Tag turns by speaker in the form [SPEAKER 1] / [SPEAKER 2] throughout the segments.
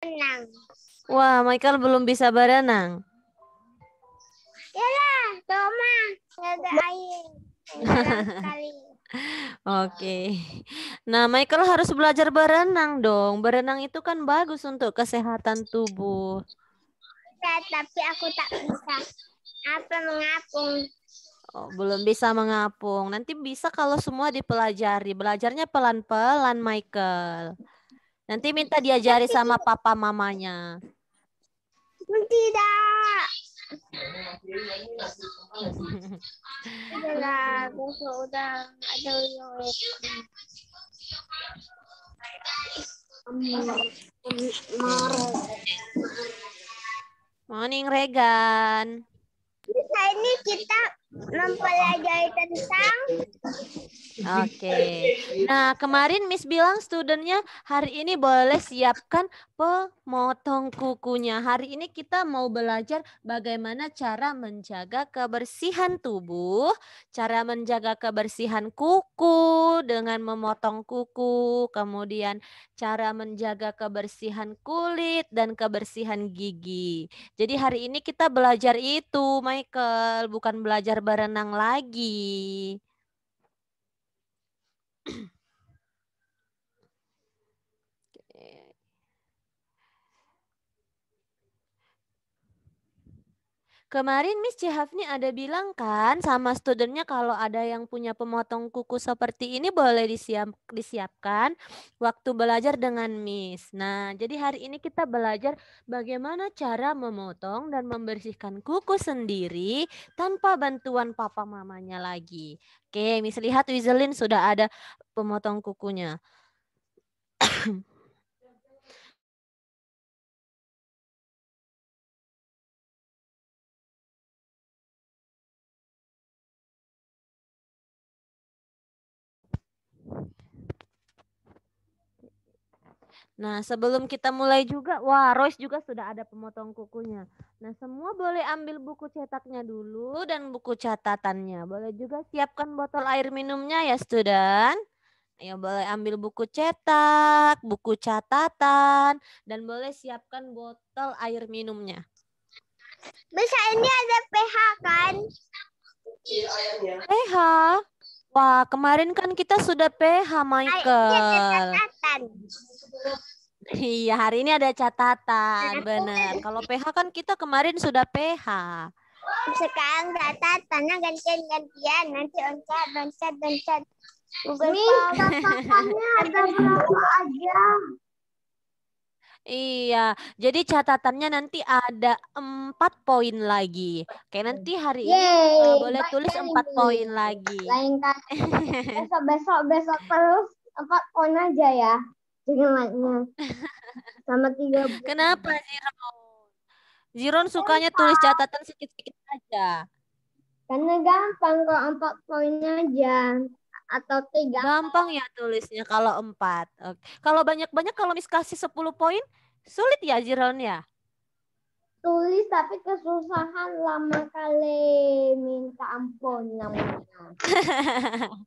[SPEAKER 1] Berenang.
[SPEAKER 2] Wah, Michael belum bisa berenang.
[SPEAKER 1] Yalah, Toma, ada air.
[SPEAKER 2] Oke. Nah, Michael harus belajar berenang dong. Berenang itu kan bagus untuk kesehatan tubuh.
[SPEAKER 1] Ya, tapi aku tak bisa. Apa
[SPEAKER 2] mengapung? Oh, belum bisa mengapung. Nanti bisa kalau semua dipelajari. Belajarnya pelan-pelan, Michael. Nanti minta diajari sama papa mamanya. Tidak. Morning Regan. Bisa
[SPEAKER 1] nah, ini kita mempelajari tentang
[SPEAKER 2] Oke. Okay. Nah, kemarin Miss bilang studentnya hari ini boleh siapkan pemotong kukunya. Hari ini kita mau belajar bagaimana cara menjaga kebersihan tubuh cara menjaga kebersihan kuku dengan memotong kuku, kemudian cara menjaga kebersihan kulit dan kebersihan gigi. Jadi hari ini kita belajar itu, Michael, bukan belajar berenang lagi. Kemarin Miss Cihafni ada bilang kan sama studentnya kalau ada yang punya pemotong kuku seperti ini boleh disiap, disiapkan waktu belajar dengan Miss. Nah, jadi hari ini kita belajar bagaimana cara memotong dan membersihkan kuku sendiri tanpa bantuan papa mamanya lagi. Oke, Miss lihat Wizelin sudah ada pemotong kukunya. Nah, sebelum kita mulai juga, wah Royce juga sudah ada pemotong kukunya. Nah, semua boleh ambil buku cetaknya dulu dan buku catatannya. Boleh juga siapkan botol air minumnya ya, student. Ayo, boleh ambil buku cetak, buku catatan, dan boleh siapkan botol air minumnya. Bisa ini ada PH kan? PH? Wah, kemarin kan kita sudah PH, iya, Michael. Iya, hari ini ada catatan, nah, benar. Kalau PH kan kita kemarin sudah PH. Sekarang catatannya gantian-gantian, nanti oncat, oncat, oncat. Google Form.
[SPEAKER 1] ada berapa aja?
[SPEAKER 2] Iya, jadi catatannya nanti ada empat poin lagi. Oke, nanti hari eh, Yeay, ini boleh tulis empat poin lagi. Lain kali. besok besok besok
[SPEAKER 1] terus empat poin aja ya. Jangan sama tiga.
[SPEAKER 2] Bulan. Kenapa Ziron? Ziron sukanya Kenapa? tulis catatan sedikit-sedikit aja.
[SPEAKER 1] Karena gampang kok empat poinnya aja atau tiga. Gampang
[SPEAKER 2] ya tulisnya kalau empat. Oke. Kalau banyak-banyak kalau mis kasih sepuluh poin Sulit ya Jiron ya?
[SPEAKER 1] Sulit tapi kesusahan lama kali
[SPEAKER 2] minta ampun namanya.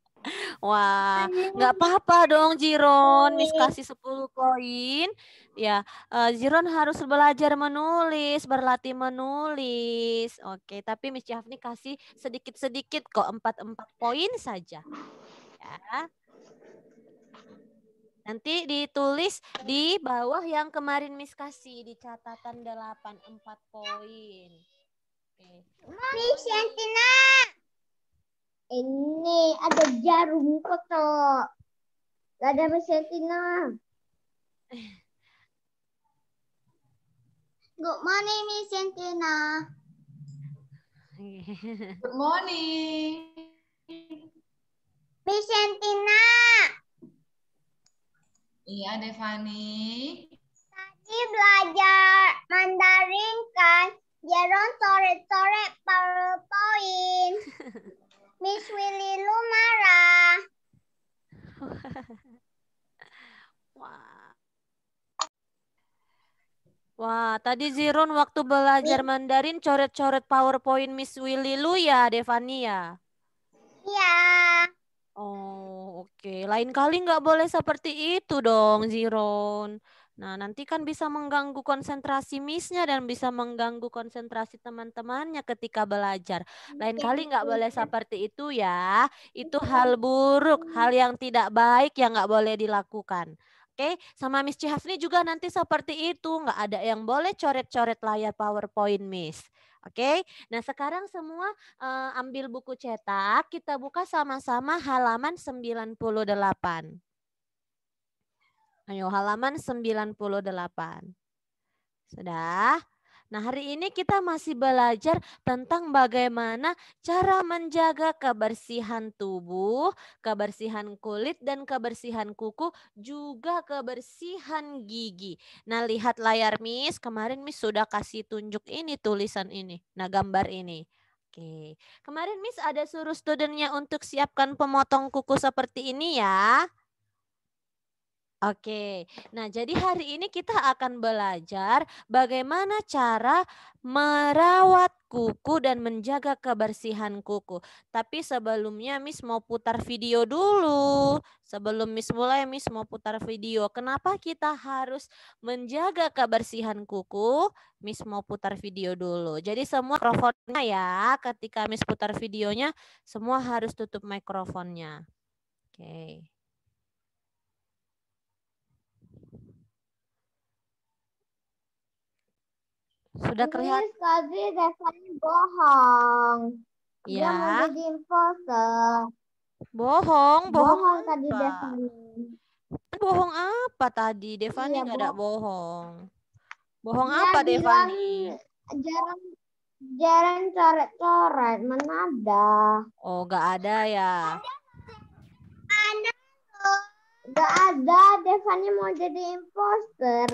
[SPEAKER 2] Wah, nggak apa-apa dong Jiron. Miss kasih 10 poin. Ya, eh, Jiron harus belajar menulis, berlatih menulis. Oke, tapi Miss Jafni kasih sedikit-sedikit kok, 4-4 poin saja. Ya. Nanti ditulis di bawah yang kemarin Miss kasih di catatan 84 poin. Oke. Miss
[SPEAKER 1] Yantina. Ini ada jarum kotok. Gak ada Miss Yantina. Good morning Miss Yantina. Good morning. Miss Yantina. Iya, Devani. Tadi belajar Mandarin kan? Jaron sore-sore PowerPoint. Miss Willy lu marah. Wah.
[SPEAKER 2] Wah, tadi Ziron waktu belajar Mandarin coret-coret PowerPoint Miss Willy lu ya, Devania. ya? Iya. Oh, oke. Okay. Lain kali nggak boleh seperti itu dong, Ziron. Nah, nanti kan bisa mengganggu konsentrasi misnya dan bisa mengganggu konsentrasi teman-temannya ketika belajar. Lain kali nggak boleh seperti itu ya. Itu hal buruk, hal yang tidak baik yang nggak boleh dilakukan. Oke, okay? sama Miss Cihafni juga nanti seperti itu. Nggak ada yang boleh coret-coret layar PowerPoint, Miss. Oke, okay? nah sekarang semua uh, ambil buku cetak, kita buka sama-sama halaman 98. Ayo, halaman 98. Sudah? Nah, hari ini kita masih belajar tentang bagaimana cara menjaga kebersihan tubuh, kebersihan kulit, dan kebersihan kuku, juga kebersihan gigi. Nah, lihat layar Miss. Kemarin Miss sudah kasih tunjuk ini tulisan ini. Nah, gambar ini. Oke. Kemarin Miss ada suruh studentnya untuk siapkan pemotong kuku seperti ini ya. Oke, nah jadi hari ini kita akan belajar bagaimana cara merawat kuku dan menjaga kebersihan kuku. Tapi sebelumnya Miss mau putar video dulu. Sebelum Miss mulai, Miss mau putar video. Kenapa kita harus menjaga kebersihan kuku? Miss mau putar video dulu. Jadi semua mikrofonnya ya, ketika Miss putar videonya, semua harus tutup mikrofonnya. Oke.
[SPEAKER 1] Sudah kelihatan. tadi Devani bohong.
[SPEAKER 2] Iya. Dia ya. mau Bohong, bohong, kan bohong apa? tadi Devani. Bohong apa tadi? Devani nggak iya, ada bohong. Bohong dia apa Devani? Jarang jarang coret-coret, mana ada? Oh, nggak ada ya. Ada. Gak ada, Devani mau jadi imposter.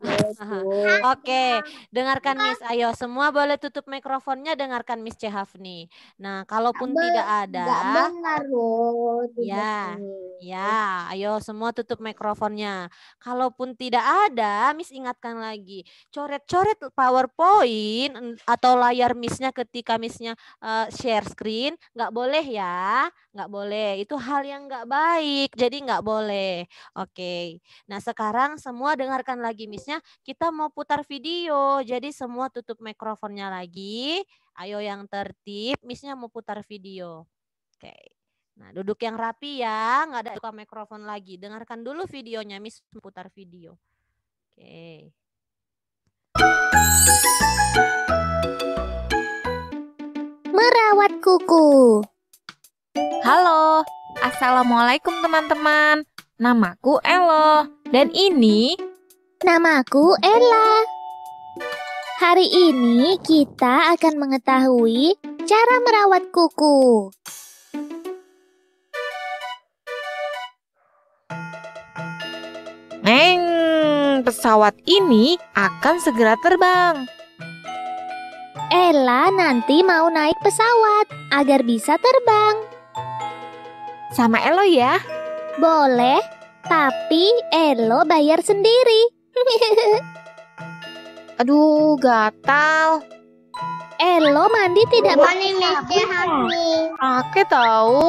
[SPEAKER 2] Gitu. Oke, dengarkan Miss Ayo. Semua boleh tutup mikrofonnya, dengarkan Miss Cehafni. Nah, kalaupun Be tidak ada. Gak benar loh. Ya, ya. Ayo semua tutup mikrofonnya. Kalaupun tidak ada, Miss ingatkan lagi. Coret-coret PowerPoint atau layar Missnya ketika Missnya uh, share screen, nggak boleh ya, nggak boleh. Itu hal yang nggak baik. Jadi nggak boleh. Oke. Okay. Nah sekarang semua dengarkan lagi misnya Kita mau putar video. Jadi semua tutup mikrofonnya lagi. Ayo yang tertib. misnya mau putar video. Oke. Okay. Nah duduk yang rapi ya. Nggak ada buka mikrofon lagi. Dengarkan dulu videonya. mis putar video. Oke. Okay.
[SPEAKER 1] Merawat kuku. Halo, Assalamualaikum teman-teman. Namaku Elo dan ini namaku Ella. Hari ini kita akan mengetahui cara merawat kuku. Neng, pesawat ini akan segera terbang. Ella nanti mau naik pesawat agar bisa terbang sama Elo ya. Boleh, tapi Elo bayar sendiri. Aduh, gatal. Elo mandi tidak pakai sabun. Oke tahu.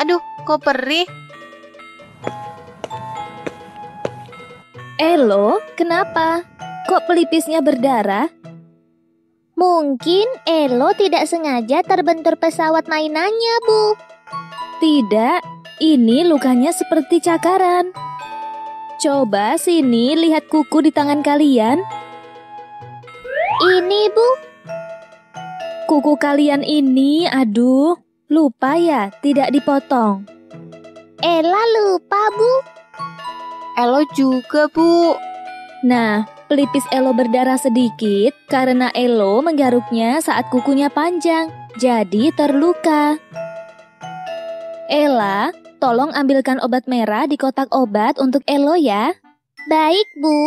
[SPEAKER 1] Aduh, kok perih. Elo, kenapa? Kok pelipisnya berdarah? Mungkin Elo tidak sengaja terbentur pesawat mainannya, Bu. Tidak, ini lukanya seperti cakaran. Coba sini lihat kuku di tangan kalian. Ini, Bu. Kuku kalian ini, aduh, lupa ya, tidak dipotong. Ella lupa, Bu. Elo juga, Bu. Nah, pelipis Elo berdarah sedikit karena Elo menggaruknya saat kukunya panjang, jadi terluka. Ella, tolong ambilkan obat merah di kotak obat untuk Elo ya. Baik, Bu.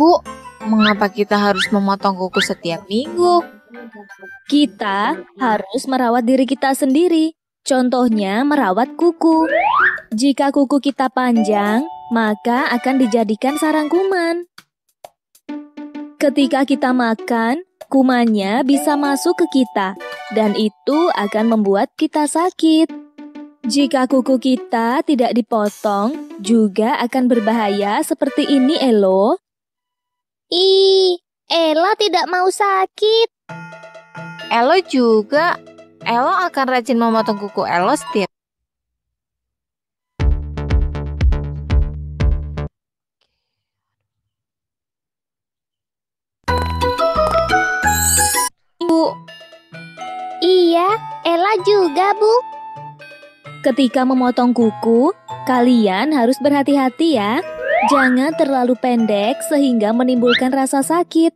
[SPEAKER 2] Bu, mengapa kita harus memotong kuku setiap
[SPEAKER 1] minggu? Kita harus merawat diri kita sendiri. Contohnya merawat kuku. Jika kuku kita panjang, maka akan dijadikan sarang kuman. Ketika kita makan, kumannya bisa masuk ke kita, dan itu akan membuat kita sakit. Jika kuku kita tidak dipotong, juga akan berbahaya seperti ini, Elo. Ih, Elo tidak mau sakit. Elo juga. Elo akan rajin memotong kuku Elo setiap juga, Bu. Ketika memotong kuku, kalian harus berhati-hati ya. Jangan terlalu pendek sehingga menimbulkan rasa sakit.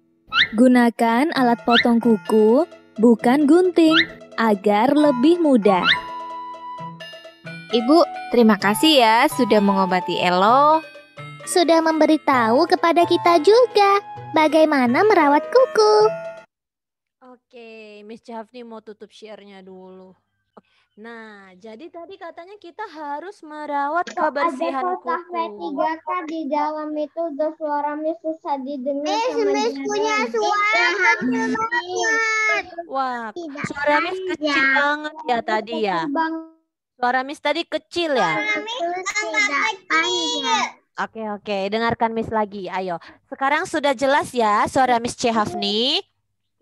[SPEAKER 1] Gunakan alat potong kuku, bukan gunting, agar lebih mudah. Ibu, terima kasih ya sudah mengobati Elo. Sudah memberitahu kepada kita juga bagaimana merawat kuku.
[SPEAKER 2] Miss Jafni mau tutup share-nya dulu. Nah, jadi tadi katanya kita harus merawat oh, kebersihan kuku. Ada kotak V3K di
[SPEAKER 1] dalam itu udah suara Miss susah didengar. Miss, Miss punya suara kecil banget.
[SPEAKER 2] Wah, ya suara Miss ya. kecil ya. banget ya tadi ya. Suara Miss tadi kecil ya. Suara
[SPEAKER 1] Miss sangat
[SPEAKER 2] kecil. Oke, oke. Dengarkan Miss lagi. Ayo. Sekarang sudah jelas ya suara Miss Cehafni.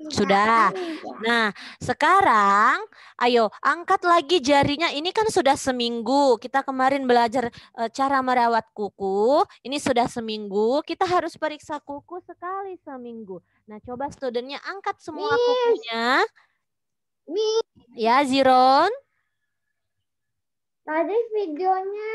[SPEAKER 2] Sudah. Nah, nah, sekarang ayo angkat lagi jarinya. Ini kan sudah seminggu. Kita kemarin belajar e, cara merawat kuku. Ini sudah seminggu. Kita harus periksa kuku sekali seminggu. Nah, coba studentnya angkat semua Miss. kukunya. mi, Ya, Ziron.
[SPEAKER 1] Tadi videonya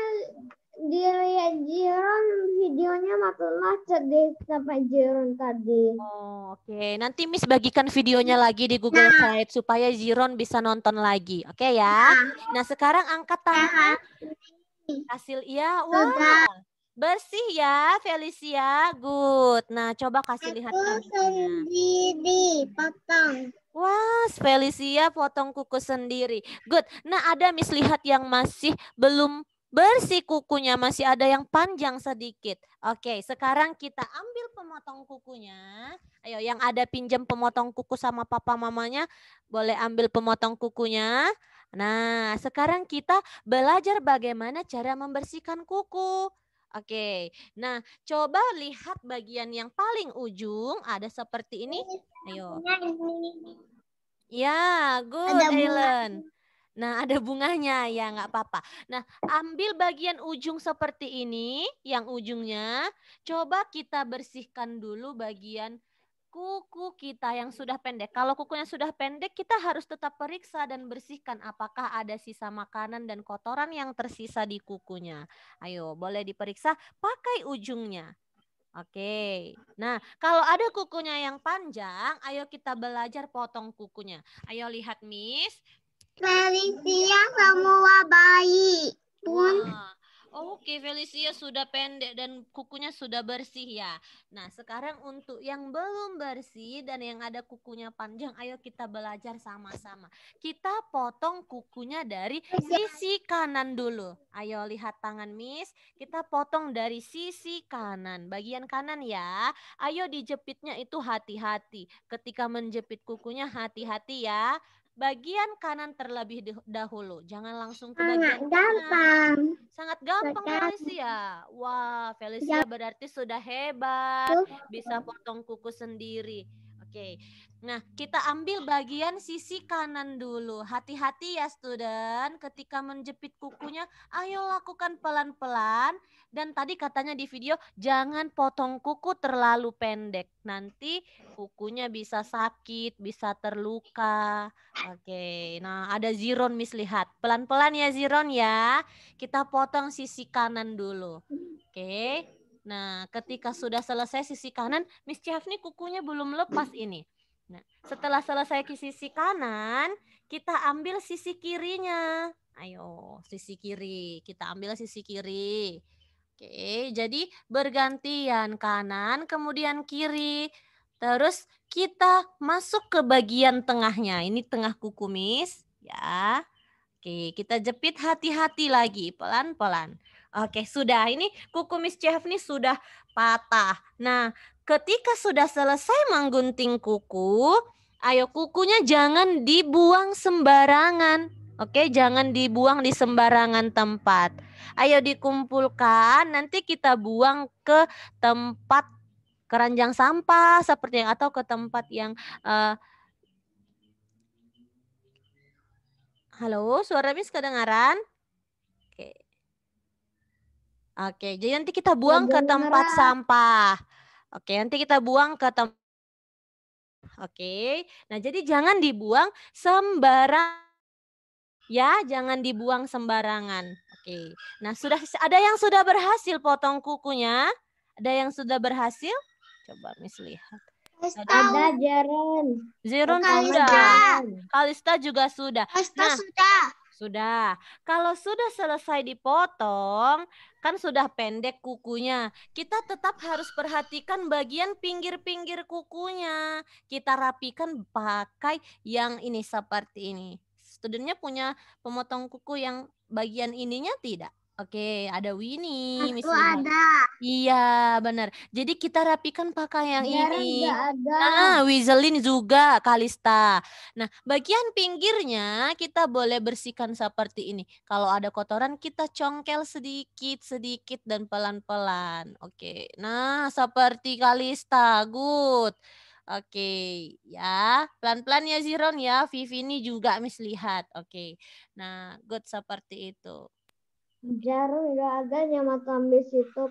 [SPEAKER 1] dilihat Jiron videonya macet-macet deh sampai Jiron tadi. Oh,
[SPEAKER 2] oke. Okay. Nanti Miss bagikan videonya lagi di Google nah. Slide supaya Jiron bisa nonton lagi. Oke okay, ya. Nah, nah sekarang angkat tangan. Nah. Hasil iya. Wah. Wow. Bersih ya, Felicia. Good. Nah, coba kasih Aku lihat Kuku sendiri potong. Wah, Felicia potong kuku sendiri. Good. Nah, ada Miss lihat yang masih belum bersih kukunya masih ada yang panjang sedikit. Oke, sekarang kita ambil pemotong kukunya. Ayo yang ada pinjam pemotong kuku sama papa mamanya boleh ambil pemotong kukunya. Nah, sekarang kita belajar bagaimana cara membersihkan kuku. Oke, nah coba lihat bagian yang paling ujung ada seperti ini. Ayo. Ya, good, Ellen. Nah, ada bunganya ya, nggak apa-apa. Nah, ambil bagian ujung seperti ini, yang ujungnya. Coba kita bersihkan dulu bagian kuku kita yang sudah pendek. Kalau kukunya sudah pendek, kita harus tetap periksa dan bersihkan apakah ada sisa makanan dan kotoran yang tersisa di kukunya. Ayo, boleh diperiksa pakai ujungnya. Oke. Nah, kalau ada kukunya yang panjang, ayo kita belajar potong kukunya. Ayo lihat, Miss. Felicia semua bayi pun. Oke, okay, Felicia sudah pendek dan kukunya sudah bersih ya. Nah, sekarang untuk yang belum bersih dan yang ada kukunya panjang, ayo kita belajar sama-sama. Kita potong kukunya dari sisi kanan dulu. Ayo lihat tangan Miss, kita potong dari sisi kanan, bagian kanan ya. Ayo dijepitnya itu hati-hati. Ketika menjepit kukunya hati-hati ya bagian kanan terlebih dahulu. Jangan langsung ke bagian Sangat gampang. Sangat gampang Felicia. Wah, Felicia iya. berarti sudah hebat. Bisa potong kuku sendiri. Oke. Nah, kita ambil bagian sisi kanan dulu. Hati-hati ya student ketika menjepit kukunya. Ayo lakukan pelan-pelan dan tadi katanya di video jangan potong kuku terlalu pendek. Nanti kukunya bisa sakit, bisa terluka. Oke. Nah, ada Ziron mislihat. Pelan-pelan ya Ziron ya. Kita potong sisi kanan dulu. Oke. Nah, ketika sudah selesai sisi kanan, Miss Chef nih kukunya belum lepas ini. Nah, setelah selesai ke sisi kanan, kita ambil sisi kirinya. Ayo, sisi kiri. Kita ambil sisi kiri. Oke, jadi bergantian kanan kemudian kiri. Terus kita masuk ke bagian tengahnya. Ini tengah kukumis, ya. Oke, kita jepit hati-hati lagi pelan-pelan. Oke, sudah. Ini kukumis Chef nih sudah patah. Nah, ketika sudah selesai menggunting kuku, ayo kukunya jangan dibuang sembarangan. Oke, jangan dibuang di sembarangan tempat. Ayo dikumpulkan, nanti kita buang ke tempat keranjang sampah seperti yang, atau ke tempat yang uh, Halo, suara Miss kedengaran? Oke. Oke, jadi nanti kita buang ya, ke tempat sampah. Oke, nanti kita buang ke tempat Oke. Nah, jadi jangan dibuang sembarang ya, jangan dibuang sembarangan. Oke. Nah, sudah ada yang sudah berhasil potong kukunya? Ada yang sudah berhasil? Coba Miss lihat. Ada Jeron. Jeron oh, sudah. Kalista juga sudah. Kalista nah, sudah. Sudah. Kalau sudah selesai dipotong, kan sudah pendek kukunya. Kita tetap harus perhatikan bagian pinggir-pinggir kukunya. Kita rapikan pakai yang ini seperti ini studentnya punya pemotong kuku yang bagian ininya tidak? Oke, ada Winnie. Aku ah, misalnya. Oh, ada. Iya, benar. Jadi kita rapikan pakai yang Biar ini. Ada. Nah, Wizelin juga, Kalista. Nah, bagian pinggirnya kita boleh bersihkan seperti ini. Kalau ada kotoran, kita congkel sedikit-sedikit dan pelan-pelan. Oke, nah seperti Kalista, good. Oke, ya. Pelan-pelan ya Ziron ya. Vivi ini juga mislihat. Oke. Nah, good seperti itu.
[SPEAKER 1] Jarum enggak ada yang makan bis itu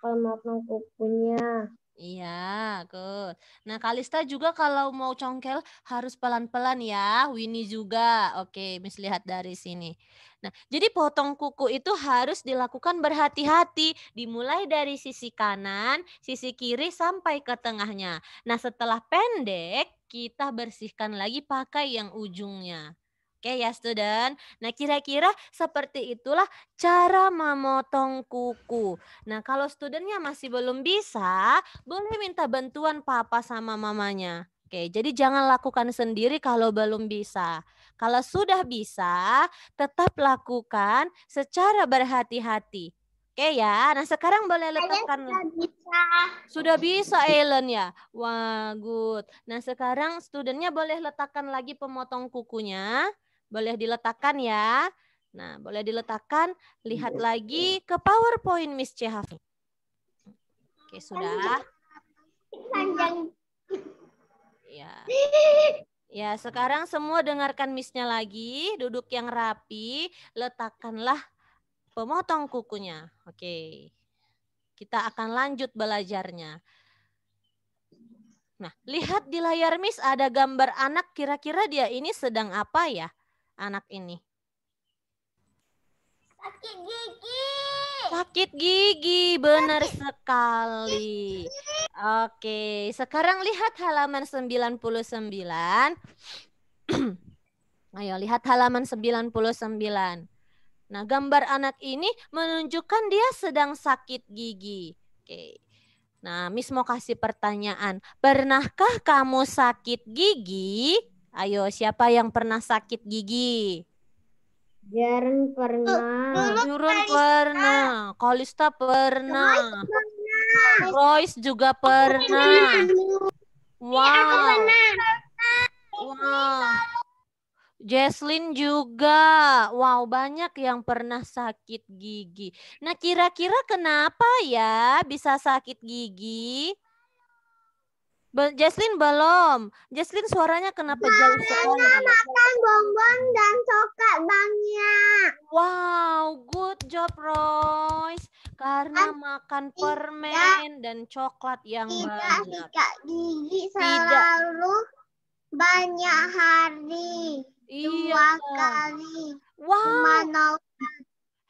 [SPEAKER 1] makan
[SPEAKER 2] kupunya. Iya, good. Nah, Kalista juga kalau mau congkel harus pelan-pelan ya. Winnie juga. Oke, Miss lihat dari sini. Nah, jadi potong kuku itu harus dilakukan berhati-hati, dimulai dari sisi kanan, sisi kiri sampai ke tengahnya. Nah, setelah pendek, kita bersihkan lagi pakai yang ujungnya. Oke ya student. Nah kira-kira seperti itulah cara memotong kuku. Nah kalau studentnya masih belum bisa, boleh minta bantuan papa sama mamanya. Oke, jadi jangan lakukan sendiri kalau belum bisa. Kalau sudah bisa, tetap lakukan secara berhati-hati. Oke ya. Nah, sekarang boleh letakkan Ayah sudah bisa. Sudah bisa Ellen ya. Wah, good. Nah, sekarang studentnya boleh letakkan lagi pemotong kukunya. Boleh diletakkan ya. Nah, boleh diletakkan. Lihat iya. lagi ke PowerPoint Miss Cehafi. Oke, sudah. Panjang. Ya. Ya, sekarang semua dengarkan Missnya lagi. Duduk yang rapi. Letakkanlah pemotong kukunya. Oke. Kita akan lanjut belajarnya. Nah, lihat di layar Miss ada gambar anak kira-kira dia ini sedang apa ya? anak ini? Sakit gigi. Sakit gigi, benar Sakit. sekali. Oke, sekarang lihat halaman 99. Ayo lihat halaman 99. Nah, gambar anak ini menunjukkan dia sedang sakit gigi. Oke. Nah, Miss mau kasih pertanyaan. Pernahkah kamu sakit gigi? Ayo, siapa yang pernah sakit gigi? Jaren pernah. Jurun pernah. Kalista pernah. Royce juga pernah. Wow. Wow. Jesslyn juga. Wow, banyak yang pernah sakit gigi. Nah, kira-kira kenapa ya bisa sakit gigi? Jaslin belum. Jaslin suaranya kenapa jauh sekali? Mama makan bonbon dan coklat banyak. Wow, good job Royce. Karena Am, makan tidak, permen dan coklat yang tidak, banyak. Tidak gigi selalu tidak. banyak hari. Iya. Dua kali.
[SPEAKER 1] Wow. Menolak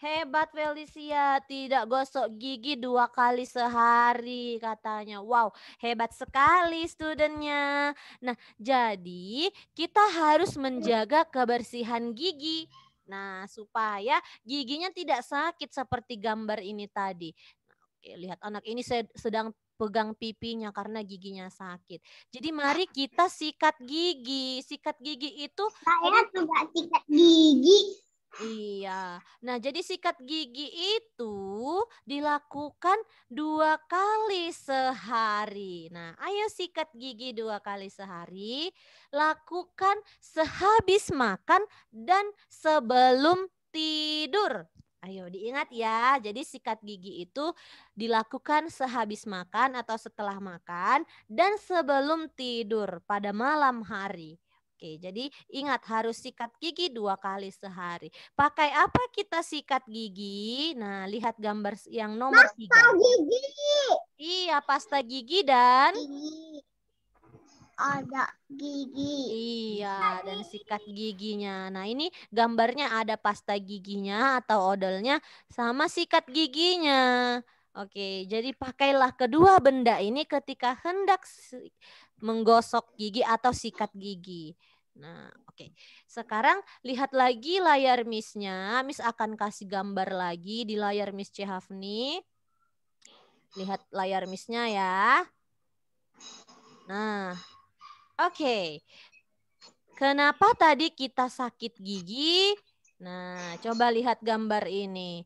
[SPEAKER 2] Hebat Felicia, tidak gosok gigi dua kali sehari katanya. Wow, hebat sekali studentnya. Nah, jadi kita harus menjaga kebersihan gigi. Nah, supaya giginya tidak sakit seperti gambar ini tadi. oke, lihat anak ini sedang pegang pipinya karena giginya sakit. Jadi mari kita sikat gigi. Sikat gigi itu saya juga sikat gigi Iya. Nah, jadi sikat gigi itu dilakukan dua kali sehari. Nah, ayo sikat gigi dua kali sehari. Lakukan sehabis makan dan sebelum tidur. Ayo diingat ya, jadi sikat gigi itu dilakukan sehabis makan atau setelah makan dan sebelum tidur pada malam hari. Oke, jadi ingat harus sikat gigi dua kali sehari. Pakai apa kita sikat gigi? Nah, lihat gambar yang nomor pasta tiga. Pasta gigi. Iya, pasta gigi dan ada gigi. Iya, dan sikat giginya. Nah, ini gambarnya ada pasta giginya atau odolnya sama sikat giginya. Oke, jadi pakailah kedua benda ini ketika hendak menggosok gigi atau sikat gigi. Nah, oke. Okay. Sekarang lihat lagi layar misnya. Miss akan kasih gambar lagi di layar Miss Cehafni. Lihat layar misnya ya. Nah, oke. Okay. Kenapa tadi kita sakit gigi? Nah, coba lihat gambar ini.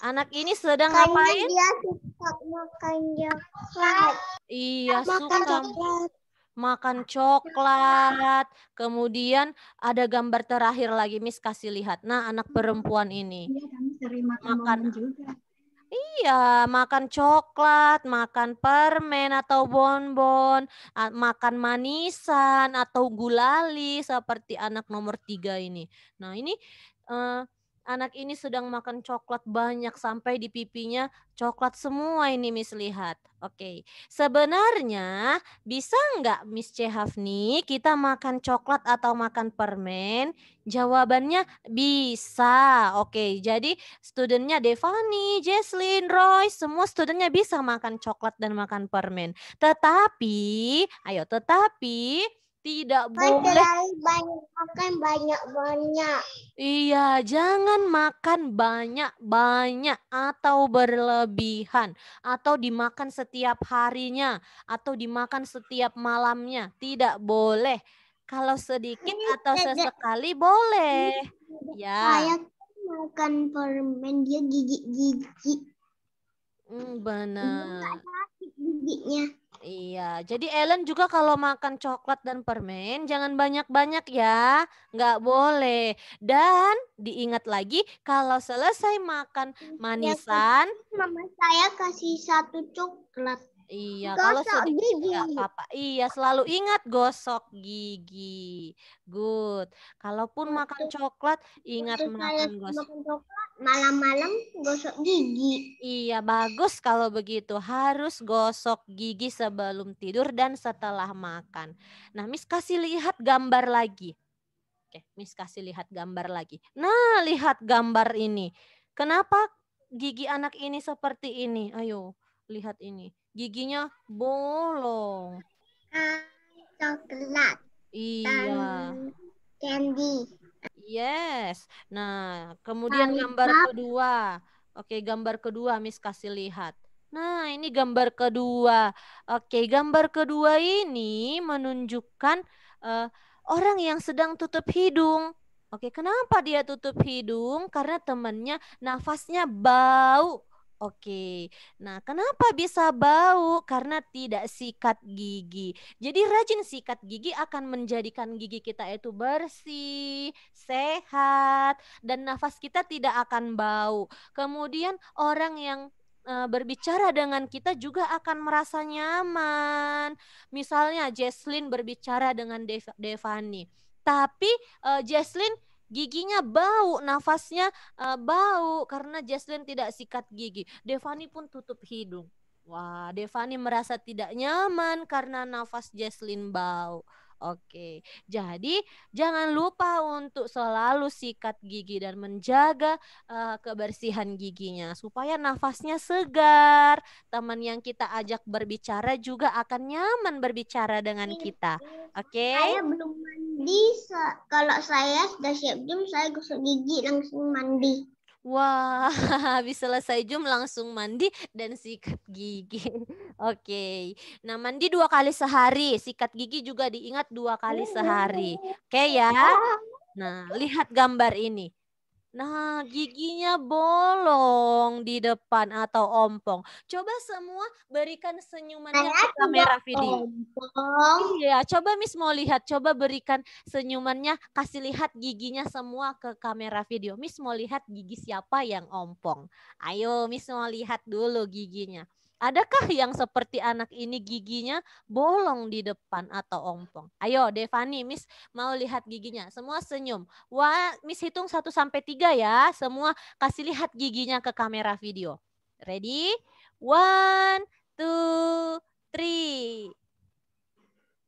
[SPEAKER 2] Anak ini sedang ngapain? Dia
[SPEAKER 1] suka makan
[SPEAKER 2] coklat. Iya, makan coklat. makan coklat. Kemudian ada gambar terakhir lagi, Miss kasih lihat. Nah, anak perempuan ini iya, makan juga. Iya, makan coklat, makan permen atau bonbon, makan manisan atau gulali seperti anak nomor tiga ini. Nah, ini eh, anak ini sedang makan coklat banyak sampai di pipinya coklat semua ini Miss lihat. Oke, sebenarnya bisa nggak Miss Chehafni kita makan coklat atau makan permen? Jawabannya bisa. Oke, jadi studentnya Devani, Jesslyn, Roy, semua studentnya bisa makan coklat dan makan permen. Tetapi, ayo tetapi tidak boleh. banyak makan banyak-banyak. Iya, jangan makan banyak-banyak atau berlebihan. Atau dimakan setiap harinya. Atau dimakan setiap malamnya. Tidak boleh. Kalau sedikit atau sesekali boleh. Ya. Saya makan permen, dia gigit-gigit. Hmm, benar. gigitnya Iya, jadi Ellen juga kalau makan coklat dan permen jangan banyak-banyak ya, nggak boleh. Dan diingat lagi kalau selesai makan iya, manisan, ya, mama saya kasih satu coklat. Iya, gosok kalau sudah gigi. apa-apa. Iya, selalu ingat gosok gigi. Good. Kalaupun makan coklat, ingat Betul makan gosok. Makan coklat, malam-malam gosok gigi. Iya, bagus kalau begitu. Harus gosok gigi sebelum tidur dan setelah makan. Nah, Miss kasih lihat gambar lagi. Oke, Miss kasih lihat gambar lagi. Nah, lihat gambar ini. Kenapa gigi anak ini seperti ini? Ayo, lihat ini giginya bolong. coklat. Iya. candy. Yes. Nah, kemudian Lollipop. gambar kedua. Oke, gambar kedua Miss kasih lihat. Nah, ini gambar kedua. Oke, gambar kedua ini menunjukkan uh, orang yang sedang tutup hidung. Oke, kenapa dia tutup hidung? Karena temannya nafasnya bau. Oke, nah kenapa bisa bau? Karena tidak sikat gigi. Jadi rajin sikat gigi akan menjadikan gigi kita itu bersih, sehat, dan nafas kita tidak akan bau. Kemudian orang yang eh, berbicara dengan kita juga akan merasa nyaman. Misalnya Jesslyn berbicara dengan Devani, tapi uh, eh, Jesslyn giginya bau, nafasnya uh, bau karena Jaslyn tidak sikat gigi. Devani pun tutup hidung. Wah, Devani merasa tidak nyaman karena nafas Jaslyn bau. Oke, jadi jangan hmm. lupa untuk selalu sikat gigi dan menjaga uh, kebersihan giginya supaya nafasnya segar. Teman yang kita ajak berbicara juga akan nyaman berbicara dengan iya, kita. Oke. Okay? Saya belum
[SPEAKER 1] mandi. Kalau saya sudah siap jam, saya gosok gigi langsung mandi.
[SPEAKER 2] Wah, habis selesai jum langsung mandi dan sikat gigi. Oke. Okay. Nah, mandi dua kali sehari, sikat gigi juga diingat dua kali oh, iya, sehari. Iya. Oke okay, ya. Nah, lihat gambar ini. Nah, giginya bolong di depan atau ompong. Coba semua berikan senyumannya ke kamera video. Ompong. Iya, coba Miss mau lihat. Coba berikan senyumannya, kasih lihat giginya semua ke kamera video. Miss mau lihat gigi siapa yang ompong. Ayo, Miss mau lihat dulu giginya. Adakah yang seperti anak ini giginya bolong di depan atau ompong? Ayo Devani, Miss mau lihat giginya. Semua senyum. Wah, Miss hitung satu sampai tiga ya. Semua kasih lihat giginya ke kamera video. Ready? One, two, three.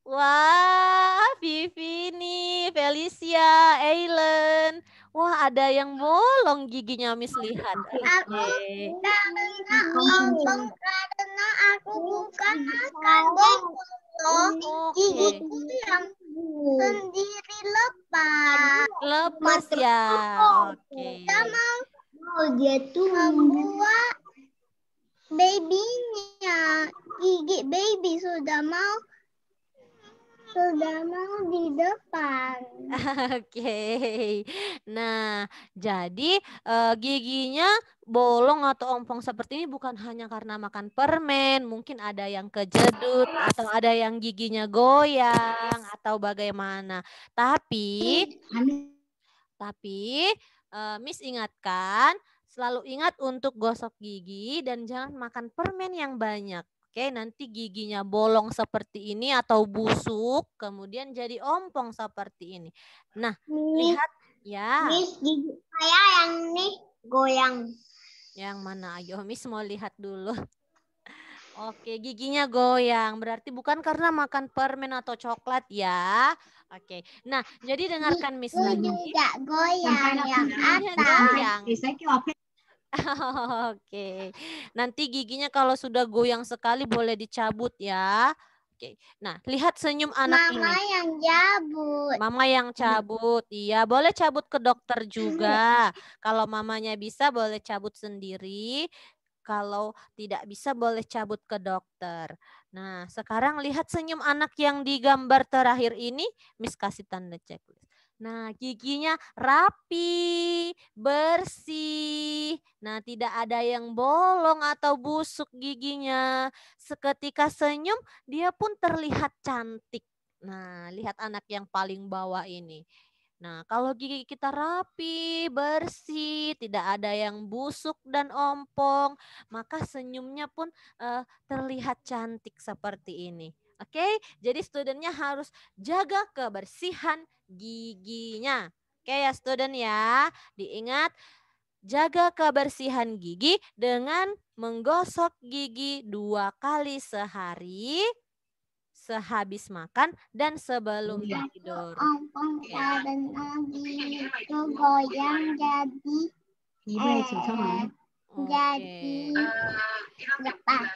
[SPEAKER 2] Wah, Vivi nih, Felicia, Eilen. Wah, ada yang bolong giginya Miss Lihat. Aku okay. karena
[SPEAKER 1] aku bukan akan bolong. Gigiku yang sendiri lepas. Lepas ya. Oke. Okay. Kita mau oh, dia tuh membuat babynya.
[SPEAKER 2] Gigi baby sudah mau sudah mau di depan. Oke. Okay. Nah, jadi uh, giginya bolong atau ompong seperti ini bukan hanya karena makan permen, mungkin ada yang kejedut atau ada yang giginya goyang atau bagaimana. Tapi tapi uh, Miss ingatkan selalu ingat untuk gosok gigi dan jangan makan permen yang banyak. Oke, nanti giginya bolong seperti ini atau busuk, kemudian jadi ompong seperti ini. Nah, lihat ya. Miss, gigi saya yang nih goyang. Yang mana? Ayo, Miss mau lihat dulu. Oke, giginya goyang. Berarti bukan karena makan permen atau coklat ya. Oke. Nah, jadi dengarkan Miss lagi. Tidak goyang yang atas. Goyang. Oke. Nanti giginya kalau sudah goyang sekali boleh dicabut ya. Oke. Nah, lihat senyum anak Mama ini. Mama yang cabut. Mama yang cabut. Iya, boleh cabut ke dokter juga. kalau mamanya bisa boleh cabut sendiri. Kalau tidak bisa boleh cabut ke dokter. Nah, sekarang lihat senyum anak yang digambar terakhir ini. Miss kasih tanda checklist. Nah, giginya rapi, bersih. Nah, tidak ada yang bolong atau busuk giginya. Seketika senyum, dia pun terlihat cantik. Nah, lihat anak yang paling bawah ini. Nah, kalau gigi kita rapi, bersih, tidak ada yang busuk dan ompong, maka senyumnya pun uh, terlihat cantik seperti ini. Oke, jadi studentnya harus jaga kebersihan giginya. Oke ya student ya, diingat jaga kebersihan gigi dengan menggosok gigi dua kali sehari sehabis makan dan sebelum iya. tidur. jadi iya, eh, jadi lepas.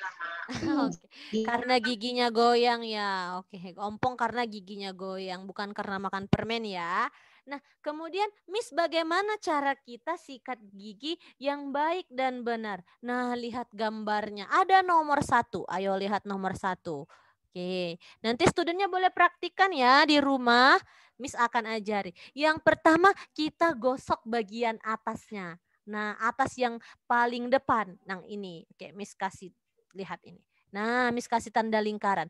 [SPEAKER 2] okay. Karena iya. giginya goyang ya. Oke, okay. ompong karena giginya goyang, bukan karena makan permen ya. Nah, kemudian Miss bagaimana cara kita sikat gigi yang baik dan benar? Nah, lihat gambarnya. Ada nomor satu. Ayo lihat nomor satu. Oke, nanti studentnya boleh praktikan ya di rumah. Miss akan ajari. Yang pertama, kita gosok bagian atasnya. Nah, atas yang paling depan. Nah, ini. Oke, Miss kasih lihat ini. Nah, Miss kasih tanda lingkaran.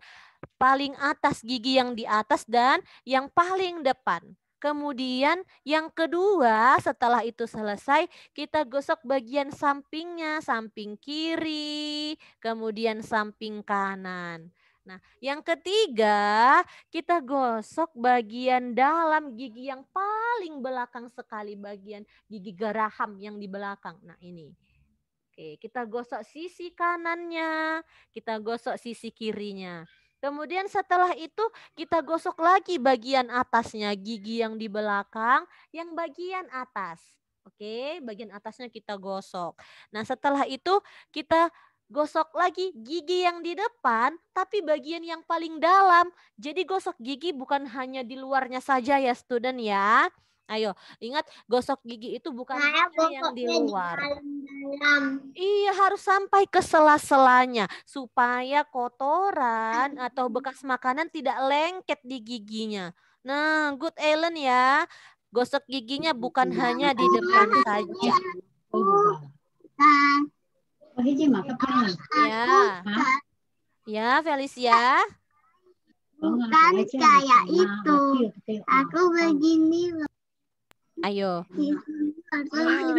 [SPEAKER 2] Paling atas gigi yang di atas dan yang paling depan. Kemudian yang kedua setelah itu selesai kita gosok bagian sampingnya, samping kiri, kemudian samping kanan. Nah, yang ketiga, kita gosok bagian dalam gigi yang paling belakang sekali, bagian gigi geraham yang di belakang. Nah, ini. Oke, kita gosok sisi kanannya, kita gosok sisi kirinya. Kemudian setelah itu kita gosok lagi bagian atasnya, gigi yang di belakang, yang bagian atas. Oke, bagian atasnya kita gosok. Nah, setelah itu kita gosok lagi gigi yang di depan, tapi bagian yang paling dalam. Jadi gosok gigi bukan hanya di luarnya saja ya student ya. Ayo, ingat gosok gigi itu bukan hanya yang di luar. Iya, harus sampai ke sela-selanya supaya kotoran atau bekas makanan tidak lengket di giginya. Nah, good Ellen ya. Gosok giginya bukan iya, hanya di depan iya. saja. Ya. Ya, Felicia. Bukan kayak nah, itu. Aku nah, begini Ayo. Nah,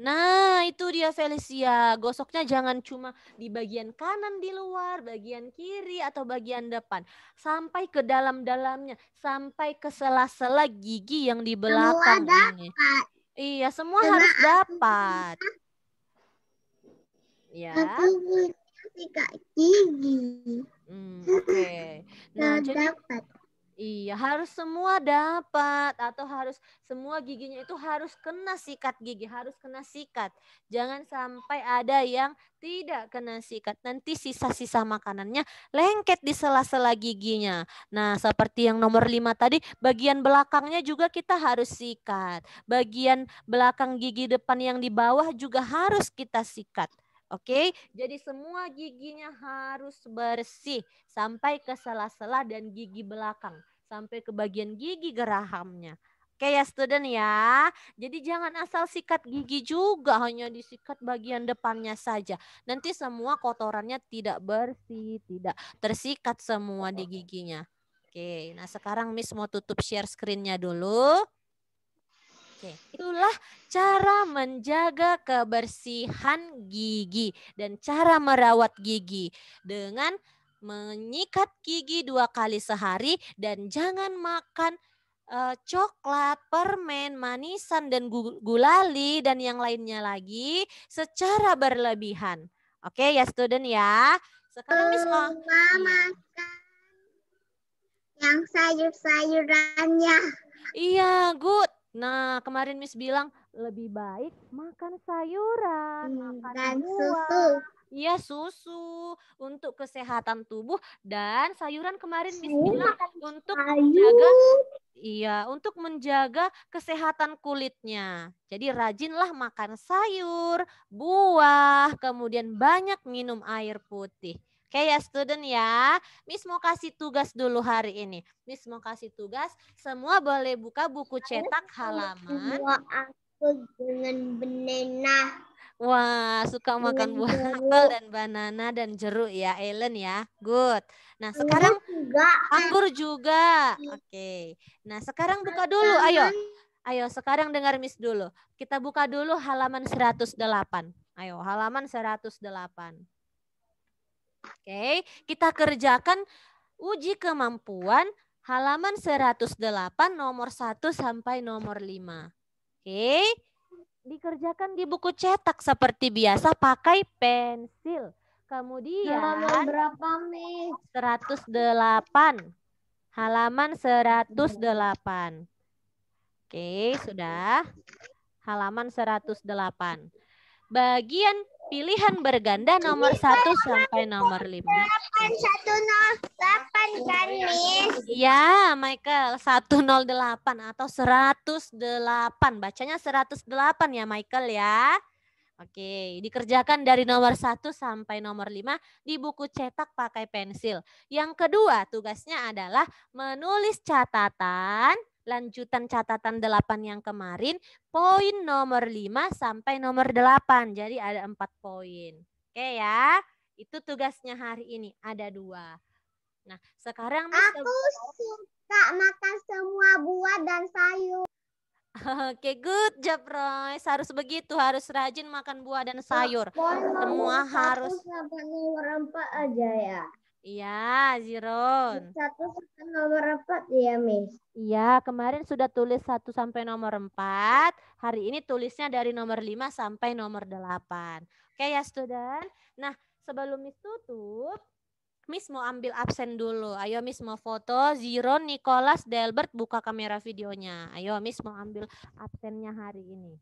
[SPEAKER 2] nah, itu dia Felicia. Gosoknya jangan cuma di bagian kanan di luar, bagian kiri atau bagian depan. Sampai ke dalam-dalamnya, sampai ke sela-sela gigi yang di belakang semua ini. Iya, semua Karena harus dapat. Ya. Tapi gigi. Hmm, Oke. Okay. Nah, jadi dapat. Iya, harus semua dapat atau harus semua giginya itu harus kena sikat gigi, harus kena sikat. Jangan sampai ada yang tidak kena sikat. Nanti sisa-sisa makanannya lengket di sela-sela giginya. Nah, seperti yang nomor lima tadi, bagian belakangnya juga kita harus sikat. Bagian belakang gigi depan yang di bawah juga harus kita sikat. Oke, jadi semua giginya harus bersih sampai ke sela-sela dan gigi belakang, sampai ke bagian gigi gerahamnya. Oke ya student ya. Jadi jangan asal sikat gigi juga hanya disikat bagian depannya saja. Nanti semua kotorannya tidak bersih, tidak tersikat semua di giginya. Oke, nah sekarang Miss mau tutup share screen-nya dulu. Oke, itulah cara menjaga kebersihan gigi dan cara merawat gigi dengan menyikat gigi dua kali sehari dan jangan makan uh, coklat, permen, manisan dan gulali dan yang lainnya lagi secara berlebihan. Oke ya student ya. Sekarang Miss Mama makan yang sayur-sayurannya. Iya, good. Nah, kemarin Miss bilang lebih baik makan sayuran,
[SPEAKER 1] hmm, makan dan susu.
[SPEAKER 2] Iya, susu untuk kesehatan tubuh dan sayuran kemarin Miss Sayur. bilang untuk menjaga iya, untuk menjaga kesehatan kulitnya. Jadi rajinlah makan sayur, buah, kemudian banyak minum air putih. Oke ya student ya. Miss mau kasih tugas dulu hari ini. Miss mau kasih tugas. Semua boleh buka buku cetak halaman. Wah aku dengan benena. Wah, suka makan buah apel dan banana dan jeruk ya, Ellen ya. Good. Nah, sekarang anggur juga. Oke. Okay. Nah, sekarang buka dulu. Ayo. Ayo, sekarang dengar Miss dulu. Kita buka dulu halaman 108. Ayo, halaman 108. Oke, kita kerjakan uji kemampuan halaman 108 nomor 1 sampai nomor 5. Oke. Dikerjakan di buku cetak seperti biasa pakai pensil. Kemudian halaman berapa, Seratus 108. Halaman 108. Oke, sudah. Halaman 108 bagian pilihan berganda nomor 1 sampai nomor 5. 108 kan, Miss? Ya, Michael. 108 atau 108. Bacanya 108 ya, Michael ya. Oke, dikerjakan dari nomor 1 sampai nomor 5 di buku cetak pakai pensil. Yang kedua, tugasnya adalah menulis catatan lanjutan catatan 8 yang kemarin, poin nomor 5 sampai nomor 8. Jadi ada 4 poin. Oke ya, itu tugasnya hari ini. Ada dua. Nah, sekarang Aku suka makan semua buah dan sayur. Oke, okay, good job Roy. Harus begitu, harus rajin makan buah dan sayur. Semua harus. Aku
[SPEAKER 1] sama nomor
[SPEAKER 2] 4 aja ya. Iya, Ziron. Satu sampai nomor empat ya, Miss. Iya, kemarin sudah tulis satu sampai nomor empat. Hari ini tulisnya dari nomor lima sampai nomor delapan. Oke ya, student. Nah, sebelum Miss tutup, Miss mau ambil absen dulu. Ayo Miss mau foto Ziron, Nicholas, Delbert buka kamera videonya. Ayo Miss mau ambil absennya hari ini.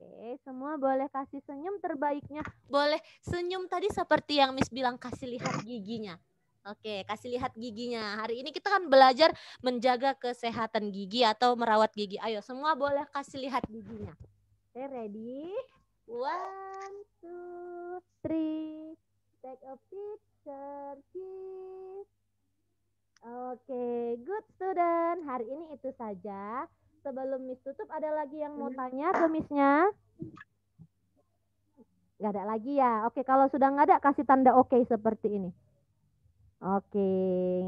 [SPEAKER 2] Oke, semua boleh kasih senyum terbaiknya. Boleh senyum tadi seperti yang Miss bilang kasih lihat giginya. Oke, kasih lihat giginya. Hari ini kita kan belajar menjaga kesehatan gigi atau merawat gigi. Ayo, semua boleh kasih lihat giginya. Oke, ready? One, two, three. Take a picture, please. Oke, good student. Hari ini itu saja. Sebelum Miss tutup, ada lagi yang mau tanya ke Missnya? Gak ada lagi ya? Oke, kalau sudah nggak ada, kasih tanda oke okay seperti ini. Oke,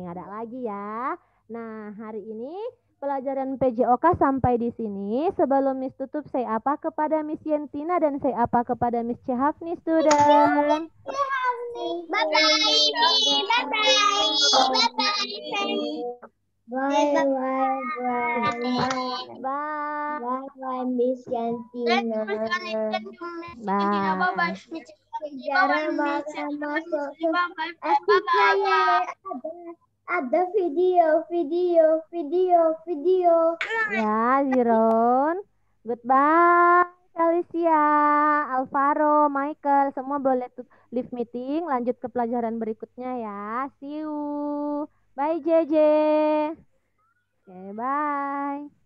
[SPEAKER 2] nggak ada lagi ya. Nah, hari ini pelajaran PJOK sampai di sini. Sebelum Miss tutup, saya apa kepada Miss Yentina dan saya apa kepada Miss Cehafni student. Bye-bye,
[SPEAKER 1] bye-bye, bye-bye. Bye bye bye bye bye bye Bye bye. Bye. bye sejarah ada ada video video
[SPEAKER 2] video video ya Ziron goodbye Alicia, Alvaro, Michael, semua boleh leave meeting, lanjut ke pelajaran berikutnya ya. See you. Bye JJ. Oke, okay, bye.